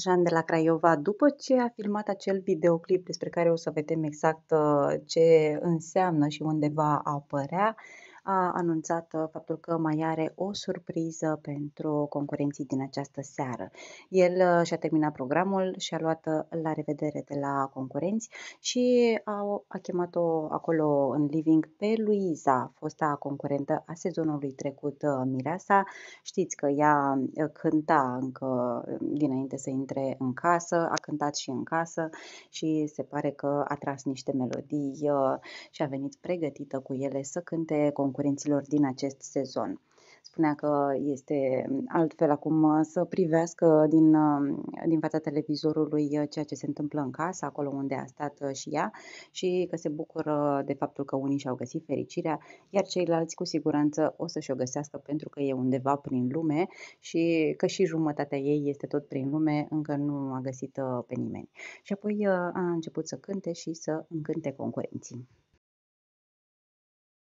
Jean de la Craiova, după ce a filmat acel videoclip despre care o să vedem exact uh, ce înseamnă și unde va apărea, a anunțat uh, faptul că mai are o surpriză pentru concurenții din această seară. El uh, și-a terminat programul și a luat uh, la revedere de la concurenți și a, a chemat-o acolo în living pe Luiza, fosta concurentă a sezonului trecut Mireasa. Știți că ea cânta încă dinainte să intre în casă, a cântat și în casă și se pare că a tras niște melodii și a venit pregătită cu ele să cânte concurenții concurenților din acest sezon. Spunea că este altfel acum să privească din, din fața televizorului ceea ce se întâmplă în casă, acolo unde a stat și ea, și că se bucură de faptul că unii și-au găsit fericirea, iar ceilalți cu siguranță o să și-o găsească pentru că e undeva prin lume și că și jumătatea ei este tot prin lume, încă nu a găsit pe nimeni. Și apoi a început să cânte și să încânte concurenții.